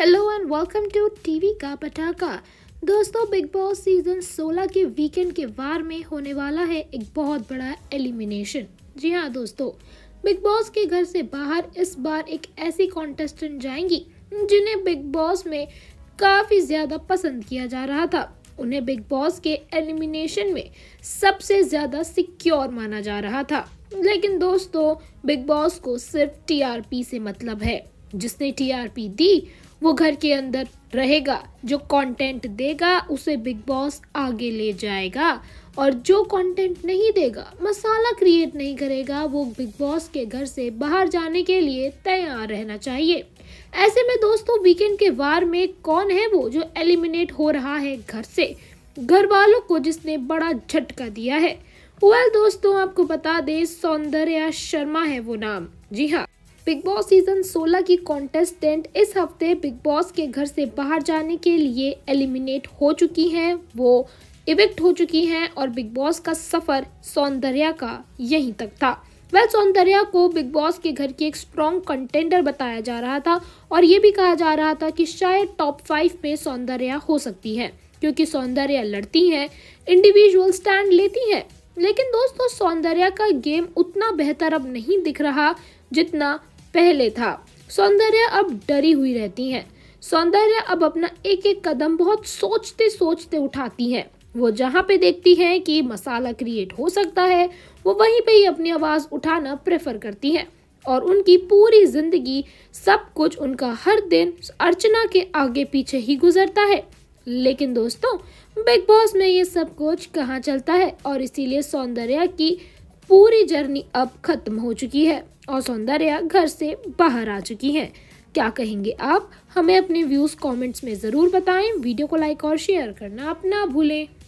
hello and welcome to TV का पटाखा दोस्तों बिग बॉस सीजन 16 के वीकेंड के वार में होने वाला है एक बहुत बड़ा एलिमिनेशन जी हाँ दोस्तों बिग बॉस के घर से बाहर इस बार एक ऐसी कॉन्टेस्टेंट जाएंगी जिन्हें बिग बॉस में काफ़ी ज़्यादा पसंद किया जा रहा था उन्हें बिग बॉस के एलिमिनेशन में सबसे ज़्यादा सिक्योर माना जा रहा था लेकिन दोस्तों बिग बॉस को सिर्फ टीआरपी से मतलब है जिसने टीआरपी दी वो घर के अंदर रहेगा जो कंटेंट देगा उसे बिग बॉस आगे ले जाएगा और जो कंटेंट नहीं देगा मसाला क्रिएट नहीं करेगा वो बिग बॉस के घर से बाहर जाने के लिए तैयार रहना चाहिए ऐसे में दोस्तों वीकेंड के वार में कौन है वो जो एलिमिनेट हो रहा है घर से घर वालों को जिसने बड़ा झटका दिया है वेल well, दोस्तों आपको बता दें सौंदर्या शर्मा है वो नाम जी हाँ बिग बॉस सीजन 16 की कॉन्टेस्टेंट इस हफ्ते बिग बॉस के घर से बाहर जाने के लिए एलिमिनेट हो चुकी हैं वो इवेक्ट हो चुकी हैं और बिग बॉस का सफ़र सौंदर्या का यहीं तक था वह well, सौंदर्या को बिग बॉस के घर की एक स्ट्रॉन्ग कंटेंडर बताया जा रहा था और ये भी कहा जा रहा था कि शायद टॉप फाइव में सौंदर्या हो सकती है क्योंकि सौंदर्या लड़ती हैं इंडिविजुअल स्टैंड लेती हैं लेकिन दोस्तों सौंदर्या का गेम उतना बेहतर अब नहीं दिख रहा जितना पहले था सौंदर्य अब डरी हुई रहती है सौंदर्य अब अपना एक एक कदम बहुत सोचते सोचते उठाती है वो जहाँ पे देखती है कि मसाला क्रिएट हो सकता है वो वहीं पे ही अपनी आवाज़ उठाना प्रेफर करती है और उनकी पूरी ज़िंदगी सब कुछ उनका हर दिन अर्चना के आगे पीछे ही गुजरता है लेकिन दोस्तों बिग बॉस में ये सब कुछ कहाँ चलता है और इसीलिए सौंदर्या की पूरी जर्नी अब खत्म हो चुकी है और सौंदर्या घर से बाहर आ चुकी है क्या कहेंगे आप हमें अपने व्यूज़ कमेंट्स में ज़रूर बताएं वीडियो को लाइक और शेयर करना आप ना भूलें